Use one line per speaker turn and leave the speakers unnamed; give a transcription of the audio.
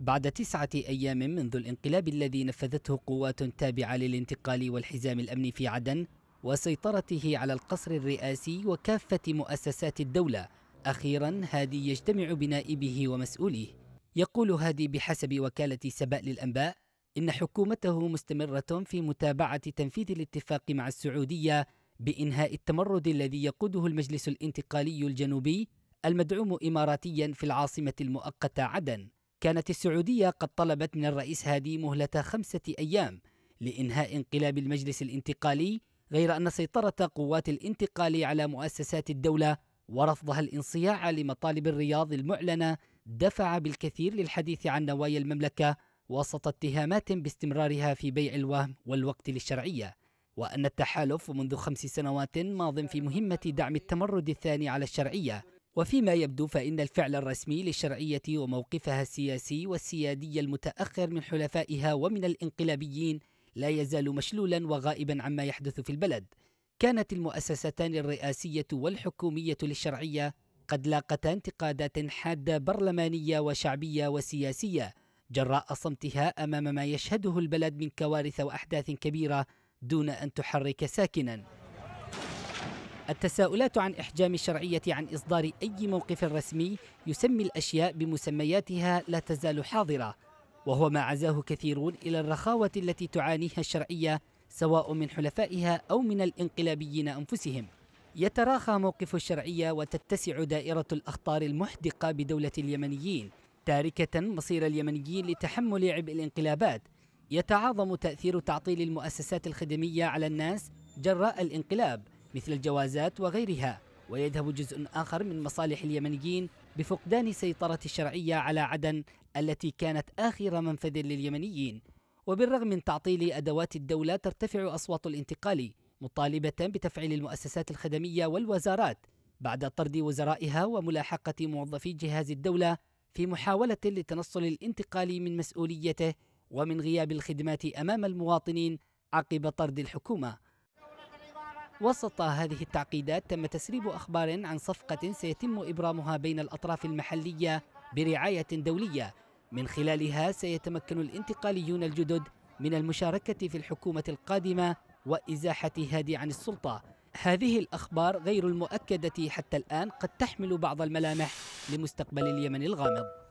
بعد تسعة أيام منذ الانقلاب الذي نفذته قوات تابعة للانتقال والحزام الأمني في عدن وسيطرته على القصر الرئاسي وكافة مؤسسات الدولة أخيرا هادي يجتمع بنائبه ومسؤوليه يقول هادي بحسب وكالة سبأ للأنباء إن حكومته مستمرة في متابعة تنفيذ الاتفاق مع السعودية بإنهاء التمرد الذي يقوده المجلس الانتقالي الجنوبي المدعوم إماراتيا في العاصمة المؤقتة عدن كانت السعودية قد طلبت من الرئيس هادي مهلة خمسة أيام لإنهاء انقلاب المجلس الانتقالي غير أن سيطرة قوات الانتقال على مؤسسات الدولة ورفضها الانصياع لمطالب الرياض المعلنة دفع بالكثير للحديث عن نوايا المملكة وسط اتهامات باستمرارها في بيع الوهم والوقت للشرعية وأن التحالف منذ خمس سنوات ماض في مهمة دعم التمرد الثاني على الشرعية وفيما يبدو فإن الفعل الرسمي للشرعية وموقفها السياسي والسيادي المتأخر من حلفائها ومن الانقلابيين لا يزال مشلولا وغائبا عما يحدث في البلد كانت المؤسستان الرئاسية والحكومية للشرعية قد لاقتا انتقادات حادة برلمانية وشعبية وسياسية جراء صمتها أمام ما يشهده البلد من كوارث وأحداث كبيرة دون أن تحرك ساكنا التساؤلات عن إحجام الشرعية عن إصدار أي موقف رسمي يسمي الأشياء بمسمياتها لا تزال حاضرة وهو ما عزاه كثيرون إلى الرخاوة التي تعانيها الشرعية سواء من حلفائها أو من الانقلابيين أنفسهم يتراخى موقف الشرعية وتتسع دائرة الأخطار المحدقة بدولة اليمنيين تاركة مصير اليمنيين لتحمل عبء الانقلابات يتعاظم تأثير تعطيل المؤسسات الخدمية على الناس جراء الانقلاب مثل الجوازات وغيرها ويذهب جزء آخر من مصالح اليمنيين بفقدان سيطرة الشرعية على عدن التي كانت آخر منفذ لليمنيين وبالرغم من تعطيل أدوات الدولة ترتفع أصوات الانتقال مطالبة بتفعيل المؤسسات الخدمية والوزارات بعد طرد وزرائها وملاحقة موظفي جهاز الدولة في محاولة لتنصل الانتقال من مسؤوليته ومن غياب الخدمات أمام المواطنين عقب طرد الحكومة وسط هذه التعقيدات تم تسريب أخبار عن صفقة سيتم إبرامها بين الأطراف المحلية برعاية دولية من خلالها سيتمكن الانتقاليون الجدد من المشاركة في الحكومة القادمة وإزاحة هادي عن السلطة هذه الأخبار غير المؤكدة حتى الآن قد تحمل بعض الملامح لمستقبل اليمن الغامض